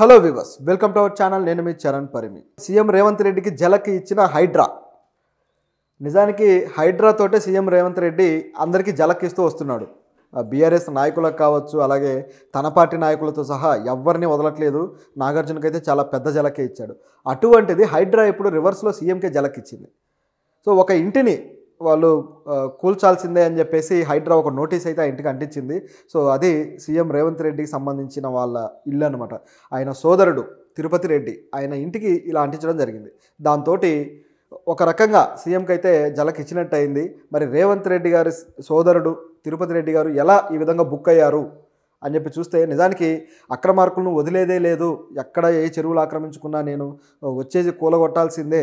hello viewers welcome to our channel నేను మీ Charan Parimi CM Revanth రెడ్డికి జలకి ఇచ్చిన హైడ్రా నిజానికి హైడ్రాతోటే సీఎం రేవంత్ రెడ్డి అందరికీ జలకిస్తూ వస్తున్నాడు బీఆర్ఎస్ నాయకులకు కావచ్చు అలాగే తన పార్టీ నాయకులతో సహా ఎవరిని వదలట్లేదు నాగార్జునకి అయితే చాలా పెద్ద జలకే ఇచ్చాడు అటువంటిది హైడ్రా ఇప్పుడు రివర్స్లో సీఎంకే జలకిచ్చింది సో ఒక ఇంటిని వాళ్ళు కూల్చాల్సిందే అని చెప్పేసి హైడ్రా ఒక నోటీస్ అయితే ఆ ఇంటికి అంటించింది సో అది సీఎం రేవంత్ రెడ్డికి సంబంధించిన వాళ్ళ ఇల్లు అనమాట ఆయన సోదరుడు తిరుపతి రెడ్డి ఆయన ఇంటికి ఇలా అంటించడం జరిగింది దాంతో ఒక రకంగా సీఎంకి అయితే జలకి ఇచ్చినట్టు అయింది మరి రేవంత్ రెడ్డి గారి సోదరుడు తిరుపతి రెడ్డి గారు ఎలా ఈ విధంగా బుక్ అయ్యారు అని చెప్పి చూస్తే నిజానికి అక్రమార్కులను వదిలేదే లేదు ఎక్కడ ఏ చెరువులు ఆక్రమించుకున్నా నేను వచ్చేసి కూలగొట్టాల్సిందే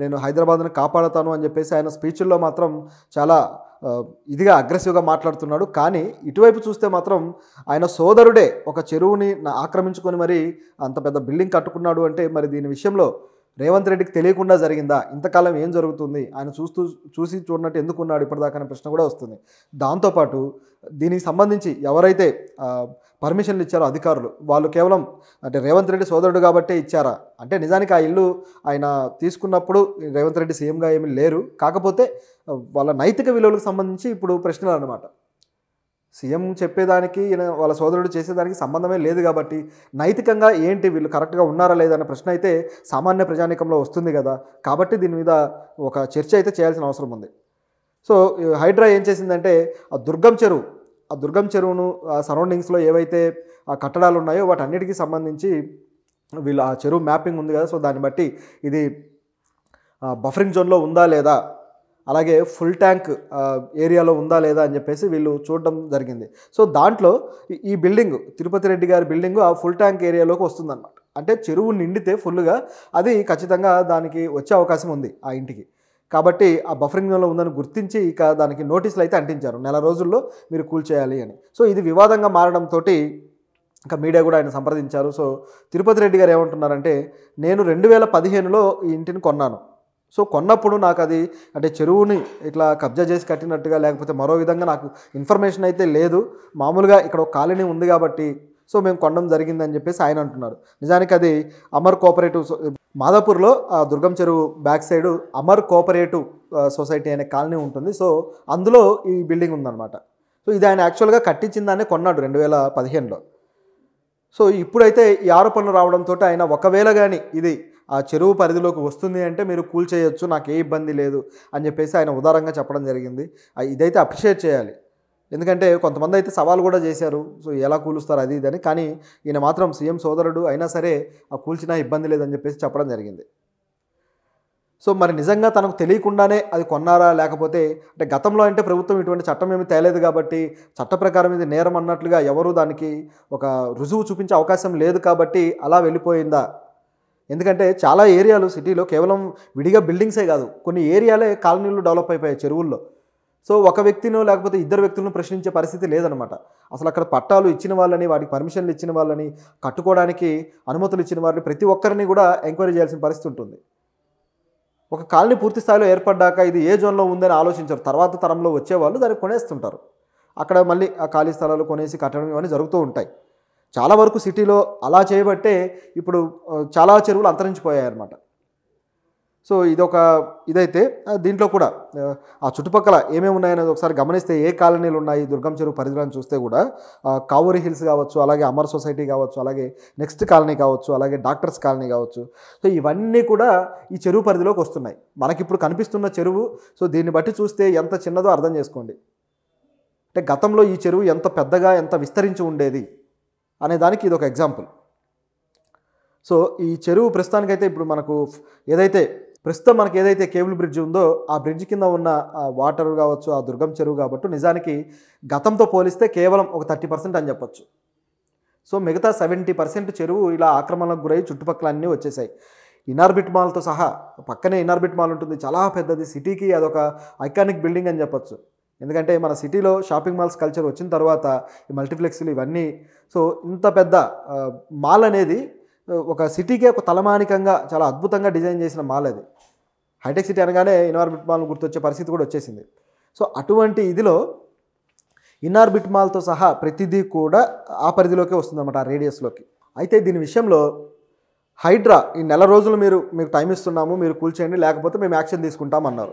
నేను హైదరాబాద్ను కాపాడతాను అని చెప్పేసి ఆయన స్పీచ్ల్లో మాత్రం చాలా ఇదిగా అగ్రెసివ్గా మాట్లాడుతున్నాడు కానీ ఇటువైపు చూస్తే మాత్రం ఆయన సోదరుడే ఒక చెరువుని ఆక్రమించుకొని మరి అంత పెద్ద బిల్డింగ్ కట్టుకున్నాడు అంటే మరి దీని విషయంలో రేవంత్ రెడ్డికి తెలియకుండా జరిగిందా ఇంతకాలం ఏం జరుగుతుంది ఆయన చూస్తూ చూసి చూడనట్టు ఎందుకున్నాడు ఇప్పటిదాకా అనే ప్రశ్న కూడా వస్తుంది దాంతోపాటు దీనికి సంబంధించి ఎవరైతే పర్మిషన్లు ఇచ్చారో అధికారులు వాళ్ళు కేవలం అంటే రేవంత్ రెడ్డి సోదరుడు కాబట్టే ఇచ్చారా అంటే నిజానికి ఆ ఇల్లు ఆయన తీసుకున్నప్పుడు రేవంత్ రెడ్డి సీఎంగా ఏమీ లేరు కాకపోతే వాళ్ళ నైతిక విలువలకు సంబంధించి ఇప్పుడు ప్రశ్నలు అనమాట సీఎం చెప్పేదానికి వాళ్ళ సోదరుడు చేసేదానికి సంబంధమే లేదు కాబట్టి నైతికంగా ఏంటి వీళ్ళు కరెక్ట్గా ఉన్నారా లేదన్న ప్రశ్న అయితే సామాన్య ప్రజానీకంలో వస్తుంది కదా కాబట్టి దీని మీద ఒక చర్చ అయితే చేయాల్సిన అవసరం ఉంది సో హైడ్రా ఏం చేసిందంటే ఆ దుర్గం చెరువు ఆ దుర్గం చెరువును ఆ సరౌండింగ్స్లో ఏవైతే ఆ కట్టడాలు ఉన్నాయో వాటన్నిటికీ సంబంధించి వీళ్ళు ఆ చెరువు మ్యాపింగ్ ఉంది కదా సో దాన్ని బట్టి ఇది బఫరింగ్ జోన్లో ఉందా లేదా అలాగే ఫుల్ ట్యాంక్ ఏరియాలో ఉందా లేదా అని చెప్పేసి వీళ్ళు చూడడం జరిగింది సో దాంట్లో ఈ బిల్డింగ్ తిరుపతి రెడ్డి గారి బిల్డింగ్ ఆ ఫుల్ ట్యాంక్ ఏరియాలోకి వస్తుందన్నమాట అంటే చెరువు నిండితే ఫుల్గా అది ఖచ్చితంగా దానికి వచ్చే అవకాశం ఉంది ఆ ఇంటికి కాబట్టి ఆ బఫరింగ్ జోన్లో ఉందని గుర్తించి ఇక దానికి నోటీసులు అయితే అంటించారు నెల రోజుల్లో మీరు కూల్చేయాలి అని సో ఇది వివాదంగా మారడంతో ఇంకా మీడియా కూడా ఆయన సంప్రదించారు సో తిరుపతి రెడ్డి గారు ఏమంటున్నారంటే నేను రెండు వేల పదిహేనులో ఈ ఇంటిని కొన్నాను సో కొన్నప్పుడు నాకు అది అంటే చెరువుని ఇట్లా కబ్జా చేసి కట్టినట్టుగా లేకపోతే మరో విధంగా నాకు ఇన్ఫర్మేషన్ అయితే లేదు మామూలుగా ఇక్కడ ఒక కాలనీ ఉంది కాబట్టి సో మేము కొనడం జరిగిందని చెప్పేసి ఆయన అంటున్నారు నిజానికి అది అమర్ కోఆపరేటివ్ మాదాపూర్లో Durgam Cheruvu back side Amar cooperative society అనే కాలనీ ఉంటుంది సో అందులో ఈ బిల్డింగ్ ఉందన్నమాట సో ఇది ఆయన యాక్చువల్గా కట్టించిందని కొన్నాడు రెండు వేల పదిహేనులో సో ఇప్పుడైతే ఈ ఆరోపణలు రావడంతో ఆయన ఒకవేళ కానీ ఇది ఆ చెరువు పరిధిలోకి వస్తుంది అంటే మీరు కూల్ చేయొచ్చు నాకు ఏ ఇబ్బంది లేదు అని చెప్పేసి ఆయన ఉదారంగా చెప్పడం జరిగింది ఇదైతే అప్రిషియేట్ చేయాలి ఎందుకంటే కొంతమంది అయితే సవాల్ కూడా చేశారు సో ఎలా కూలుస్తారు అది ఇదని కానీ ఈయన మాత్రం సీఎం సోదరుడు అయినా సరే ఆ కూల్చినా ఇబ్బంది లేదని చెప్పేసి చెప్పడం జరిగింది సో మరి నిజంగా తనకు తెలియకుండానే అది కొన్నారా లేకపోతే అంటే గతంలో అంటే ప్రభుత్వం ఇటువంటి చట్టం ఏమి తేలేదు కాబట్టి చట్ట ప్రకారం ఇది నేరం అన్నట్లుగా ఎవరు దానికి ఒక రుజువు చూపించే అవకాశం లేదు కాబట్టి అలా వెళ్ళిపోయిందా ఎందుకంటే చాలా ఏరియాలు సిటీలో కేవలం విడిగా బిల్డింగ్సే కాదు కొన్ని ఏరియాలే కాలనీలు డెవలప్ అయిపోయాయి చెరువుల్లో సో ఒక వ్యక్తినో లేకపోతే ఇద్దరు వ్యక్తులను ప్రశ్నించే పరిస్థితి లేదనమాట అసలు అక్కడ పట్టాలు ఇచ్చిన వాళ్ళని వాటికి పర్మిషన్లు ఇచ్చిన వాళ్ళని కట్టుకోవడానికి అనుమతులు ఇచ్చిన వారిని ప్రతి ఒక్కరిని కూడా ఎంక్వైరీ చేయాల్సిన పరిస్థితి ఉంటుంది ఒక కాలనీ పూర్తి స్థాయిలో ఏర్పడ్డాక ఇది ఏ జోన్లో ఉందని ఆలోచించరు తర్వాత తరంలో వచ్చేవాళ్ళు దాన్ని కొనేస్తుంటారు అక్కడ మళ్ళీ ఆ ఖాళీ స్థలాలు కొనేసి కట్టడం ఇవన్నీ జరుగుతూ ఉంటాయి చాలా వరకు సిటీలో అలా చేయబట్టే ఇప్పుడు చాలా చెరువులు అంతరించిపోయాయి అన్నమాట సో ఇదొక ఇదైతే దీంట్లో కూడా ఆ చుట్టుపక్కల ఏమేమి ఉన్నాయనేది ఒకసారి గమనిస్తే ఏ కాలనీలు ఉన్నాయి దుర్గం చెరువు పరిధిలో చూస్తే కూడా కావూరి హిల్స్ కావచ్చు అలాగే అమర్ సొసైటీ కావచ్చు అలాగే నెక్స్ట్ కాలనీ కావచ్చు అలాగే డాక్టర్స్ కాలనీ కావచ్చు సో ఇవన్నీ కూడా ఈ చెరువు పరిధిలోకి వస్తున్నాయి మనకిప్పుడు కనిపిస్తున్న చెరువు సో దీన్ని బట్టి చూస్తే ఎంత చిన్నదో అర్థం చేసుకోండి అంటే గతంలో ఈ చెరువు ఎంత పెద్దగా ఎంత విస్తరించి ఉండేది అనే దానికి ఇది ఒక ఎగ్జాంపుల్ సో ఈ చెరువు ప్రస్తుతానికైతే ఇప్పుడు మనకు ఏదైతే ప్రస్తుతం మనకి ఏదైతే కేబుల్ బ్రిడ్జ్ ఉందో ఆ బ్రిడ్జ్ కింద ఉన్న వాటర్ కావచ్చు ఆ దుర్గం చెరువు కాబట్టి నిజానికి గతంతో పోలిస్తే కేవలం ఒక థర్టీ పర్సెంట్ అని చెప్పొచ్చు సో మిగతా సెవెంటీ పర్సెంట్ చెరువు ఇలా ఆక్రమణకు గురై చుట్టుపక్కల అన్నీ వచ్చేసాయి ఇనార్బిట్ మాల్తో సహా పక్కనే ఇనార్బిట్ మాల్ ఉంటుంది చాలా పెద్దది సిటీకి అదొక ఐకానిక్ బిల్డింగ్ అని చెప్పొచ్చు ఎందుకంటే మన సిటీలో షాపింగ్ మాల్స్ కల్చర్ వచ్చిన తర్వాత ఈ మల్టీప్లెక్స్లు ఇవన్నీ సో ఇంత పెద్ద మాల్ అనేది ఒక సిటీకే ఒక తలమానికంగా చాలా అద్భుతంగా డిజైన్ చేసిన మాల్ అది హైటెక్ సిటీ అనగానే ఇన్ఆర్బిట్ మాల్ గుర్తొచ్చే పరిస్థితి కూడా వచ్చేసింది సో అటువంటి ఇదిలో ఇన్ఆర్బిట్ మాల్తో సహా ప్రతిదీ కూడా ఆ పరిధిలోకే వస్తుందన్నమాట ఆ రేడియస్లోకి అయితే దీని విషయంలో హైడ్రా ఈ నెల రోజులు మీరు మీకు టైం ఇస్తున్నాము మీరు కూల్చేయండి లేకపోతే మేము యాక్షన్ తీసుకుంటామన్నారు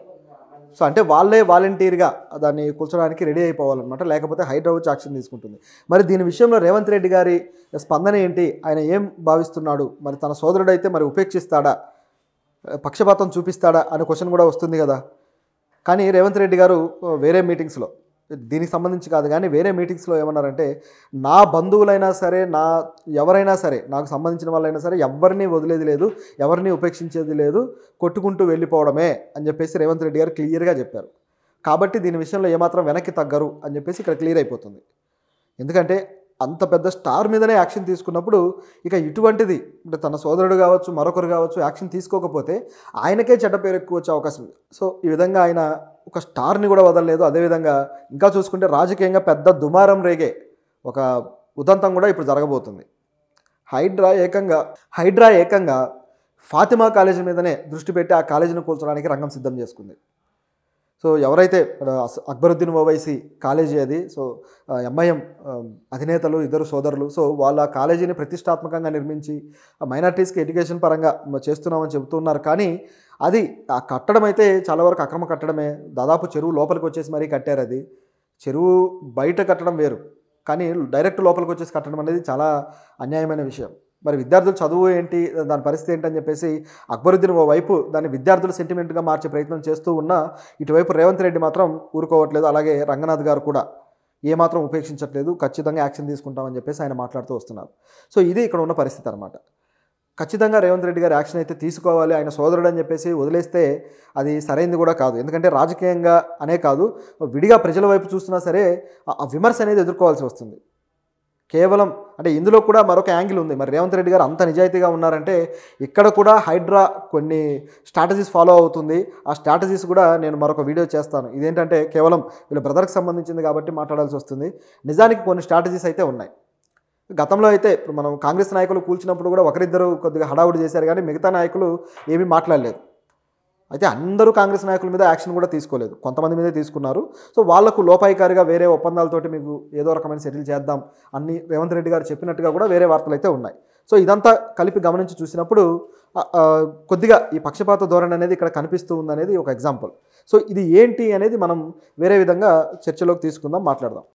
సో అంటే వాళ్ళే వాలంటీర్గా దాన్ని కూర్చోడానికి రెడీ అయిపోవాలన్నమాట లేకపోతే హైదరాబాద్ యాక్షన్ తీసుకుంటుంది మరి దీని విషయంలో రేవంత్ రెడ్డి గారి స్పందన ఏంటి ఆయన ఏం భావిస్తున్నాడు మరి తన సోదరుడైతే మరి ఉపేక్షిస్తాడా పక్షపాతం చూపిస్తాడా అనే క్వశ్చన్ కూడా వస్తుంది కదా కానీ రేవంత్ రెడ్డి గారు వేరే మీటింగ్స్లో దీనికి సంబంధించి కాదు కానీ వేరే మీటింగ్స్లో ఏమన్నారంటే నా బంధువులైనా సరే నా ఎవరైనా సరే నాకు సంబంధించిన వాళ్ళైనా సరే ఎవరిని వదిలేది లేదు ఎవరిని ఉపేక్షించేది లేదు కొట్టుకుంటూ వెళ్ళిపోవడమే అని చెప్పేసి రేవంత్ రెడ్డి గారు క్లియర్గా చెప్పారు కాబట్టి దీని విషయంలో ఏమాత్రం వెనక్కి తగ్గరు అని చెప్పేసి ఇక్కడ క్లియర్ అయిపోతుంది ఎందుకంటే అంత పెద్ద స్టార్ మీదనే యాక్షన్ తీసుకున్నప్పుడు ఇక ఇటువంటిది అంటే తన సోదరుడు కావచ్చు మరొకరు కావచ్చు యాక్షన్ తీసుకోకపోతే ఆయనకే చెడ్డ పేరు ఎక్కువ వచ్చే అవకాశం ఉంది సో ఈ విధంగా ఆయన ఒక స్టార్ని కూడా వదలలేదు అదేవిధంగా ఇంకా చూసుకుంటే రాజకీయంగా పెద్ద దుమారం రేగే ఒక ఉదంతం కూడా ఇప్పుడు జరగబోతుంది హైడ్రా ఏకంగా హైడ్రా ఏకంగా ఫాతిమా కాలేజీ మీదనే దృష్టి పెట్టి ఆ కాలేజీని కూల్చడానికి రంగం సిద్ధం చేసుకుంది సో ఎవరైతే అక్బరుద్దీన్ ఓవైసీ కాలేజీ అది సో ఎంఐఎం అధినేతలు ఇద్దరు సోదరులు సో వాళ్ళ కాలేజీని ప్రతిష్టాత్మకంగా నిర్మించి మైనార్టీస్కి ఎడ్యుకేషన్ పరంగా చేస్తున్నామని చెబుతున్నారు కానీ అది ఆ కట్టడం అయితే చాలా వరకు అక్రమ కట్టడమే దాదాపు చెరువు లోపలికి వచ్చేసి మరీ కట్టారు అది చెరువు బయట కట్టడం వేరు కానీ డైరెక్ట్ లోపలికి వచ్చేసి కట్టడం అనేది చాలా అన్యాయమైన విషయం మరి విద్యార్థులు చదువు ఏంటి దాని పరిస్థితి ఏంటని చెప్పేసి అక్బరుద్దీన్ ఓవైపు దాన్ని విద్యార్థుల సెంటిమెంట్గా మార్చే ప్రయత్నం చేస్తూ ఉన్నా ఇటువైపు రేవంత్ రెడ్డి మాత్రం ఊరుకోవట్లేదు అలాగే రంగనాథ్ గారు కూడా ఏమాత్రం ఉపేక్షించట్లేదు ఖచ్చితంగా యాక్షన్ తీసుకుంటామని చెప్పేసి ఆయన మాట్లాడుతూ వస్తున్నారు సో ఇది ఇక్కడ ఉన్న పరిస్థితి అనమాట ఖచ్చితంగా రేవంత్ రెడ్డి గారు యాక్షన్ అయితే తీసుకోవాలి ఆయన సోదరుడు అని చెప్పేసి వదిలేస్తే అది సరైనది కూడా కాదు ఎందుకంటే రాజకీయంగా అనే కాదు విడిగా ప్రజల వైపు చూస్తున్నా సరే ఆ విమర్శ అనేది ఎదుర్కోవాల్సి వస్తుంది కేవలం అంటే ఇందులో కూడా మరొక యాంగిల్ ఉంది మరి రేవంత్ రెడ్డి గారు అంత నిజాయితీగా ఉన్నారంటే ఇక్కడ కూడా హైడ్రా కొన్ని స్ట్రాటజీస్ ఫాలో అవుతుంది ఆ స్ట్రాటజీస్ కూడా నేను మరొక వీడియో చేస్తాను ఇదేంటంటే కేవలం వీళ్ళ బ్రదర్కి సంబంధించింది కాబట్టి మాట్లాడాల్సి వస్తుంది నిజానికి కొన్ని స్ట్రాటజీస్ అయితే ఉన్నాయి గతంలో అయితే ఇప్పుడు మనం కాంగ్రెస్ నాయకులు కూల్చినప్పుడు కూడా ఒకరిద్దరు కొద్దిగా హడావుడి చేశారు కానీ మిగతా నాయకులు ఏమీ మాట్లాడలేదు అయితే అందరూ కాంగ్రెస్ నాయకుల మీద యాక్షన్ కూడా తీసుకోలేదు కొంతమంది మీదే తీసుకున్నారు సో వాళ్లకు లోపాయికారిగా వేరే ఒప్పందాలతోటి మీకు ఏదో రకమైన సెటిల్ చేద్దాం అన్ని రేవంత్ రెడ్డి గారు చెప్పినట్టుగా కూడా వేరే వార్తలు అయితే ఉన్నాయి సో ఇదంతా కలిపి గమనించి చూసినప్పుడు కొద్దిగా ఈ పక్షపాత ధోరణి అనేది ఇక్కడ కనిపిస్తూ ఉందనేది ఒక ఎగ్జాంపుల్ సో ఇది ఏంటి అనేది మనం వేరే విధంగా చర్చలోకి తీసుకుందాం మాట్లాడదాం